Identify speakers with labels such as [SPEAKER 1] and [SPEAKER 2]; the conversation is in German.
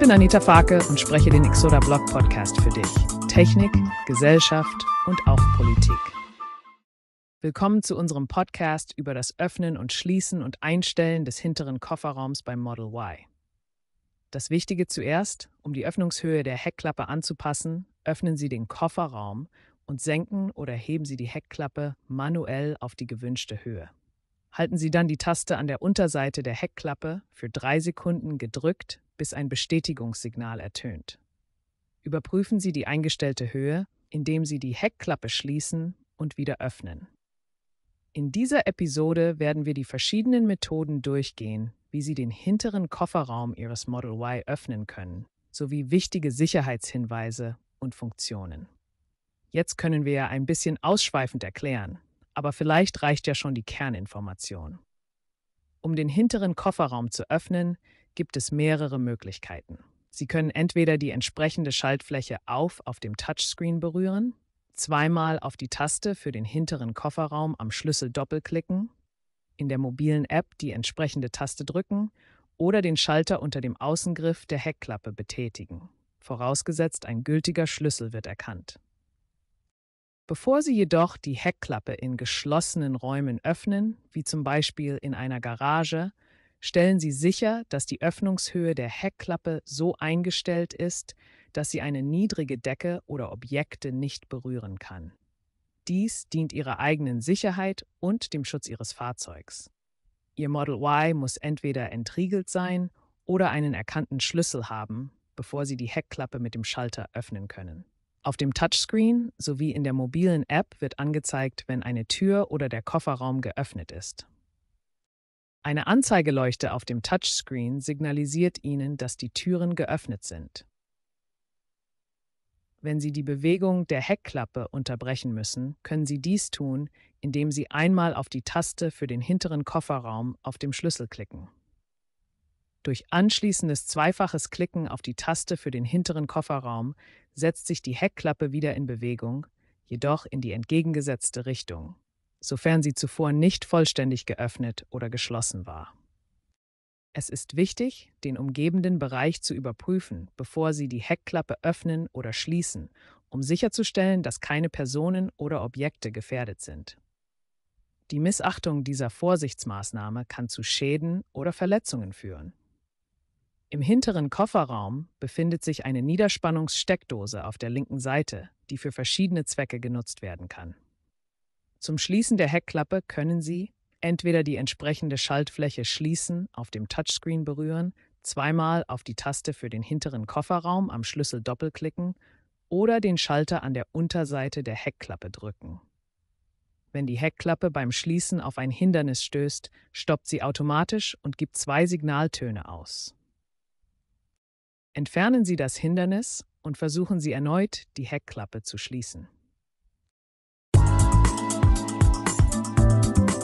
[SPEAKER 1] bin Anita Farke und spreche den Exoda Blog Podcast für dich. Technik, Gesellschaft und auch Politik. Willkommen zu unserem Podcast über das Öffnen und Schließen und Einstellen des hinteren Kofferraums beim Model Y. Das Wichtige zuerst, um die Öffnungshöhe der Heckklappe anzupassen, öffnen Sie den Kofferraum und senken oder heben Sie die Heckklappe manuell auf die gewünschte Höhe. Halten Sie dann die Taste an der Unterseite der Heckklappe für drei Sekunden gedrückt, bis ein Bestätigungssignal ertönt. Überprüfen Sie die eingestellte Höhe, indem Sie die Heckklappe schließen und wieder öffnen. In dieser Episode werden wir die verschiedenen Methoden durchgehen, wie Sie den hinteren Kofferraum Ihres Model Y öffnen können, sowie wichtige Sicherheitshinweise und Funktionen. Jetzt können wir ja ein bisschen ausschweifend erklären, aber vielleicht reicht ja schon die Kerninformation. Um den hinteren Kofferraum zu öffnen, gibt es mehrere Möglichkeiten. Sie können entweder die entsprechende Schaltfläche auf auf dem Touchscreen berühren, zweimal auf die Taste für den hinteren Kofferraum am Schlüssel doppelklicken, in der mobilen App die entsprechende Taste drücken oder den Schalter unter dem Außengriff der Heckklappe betätigen, vorausgesetzt ein gültiger Schlüssel wird erkannt. Bevor Sie jedoch die Heckklappe in geschlossenen Räumen öffnen, wie zum Beispiel in einer Garage, stellen Sie sicher, dass die Öffnungshöhe der Heckklappe so eingestellt ist, dass sie eine niedrige Decke oder Objekte nicht berühren kann. Dies dient Ihrer eigenen Sicherheit und dem Schutz Ihres Fahrzeugs. Ihr Model Y muss entweder entriegelt sein oder einen erkannten Schlüssel haben, bevor Sie die Heckklappe mit dem Schalter öffnen können. Auf dem Touchscreen sowie in der mobilen App wird angezeigt, wenn eine Tür oder der Kofferraum geöffnet ist. Eine Anzeigeleuchte auf dem Touchscreen signalisiert Ihnen, dass die Türen geöffnet sind. Wenn Sie die Bewegung der Heckklappe unterbrechen müssen, können Sie dies tun, indem Sie einmal auf die Taste für den hinteren Kofferraum auf dem Schlüssel klicken. Durch anschließendes zweifaches Klicken auf die Taste für den hinteren Kofferraum setzt sich die Heckklappe wieder in Bewegung, jedoch in die entgegengesetzte Richtung sofern sie zuvor nicht vollständig geöffnet oder geschlossen war. Es ist wichtig, den umgebenden Bereich zu überprüfen, bevor Sie die Heckklappe öffnen oder schließen, um sicherzustellen, dass keine Personen oder Objekte gefährdet sind. Die Missachtung dieser Vorsichtsmaßnahme kann zu Schäden oder Verletzungen führen. Im hinteren Kofferraum befindet sich eine Niederspannungssteckdose auf der linken Seite, die für verschiedene Zwecke genutzt werden kann. Zum Schließen der Heckklappe können Sie entweder die entsprechende Schaltfläche Schließen auf dem Touchscreen berühren, zweimal auf die Taste für den hinteren Kofferraum am Schlüssel doppelklicken oder den Schalter an der Unterseite der Heckklappe drücken. Wenn die Heckklappe beim Schließen auf ein Hindernis stößt, stoppt sie automatisch und gibt zwei Signaltöne aus. Entfernen Sie das Hindernis und versuchen Sie erneut, die Heckklappe zu schließen.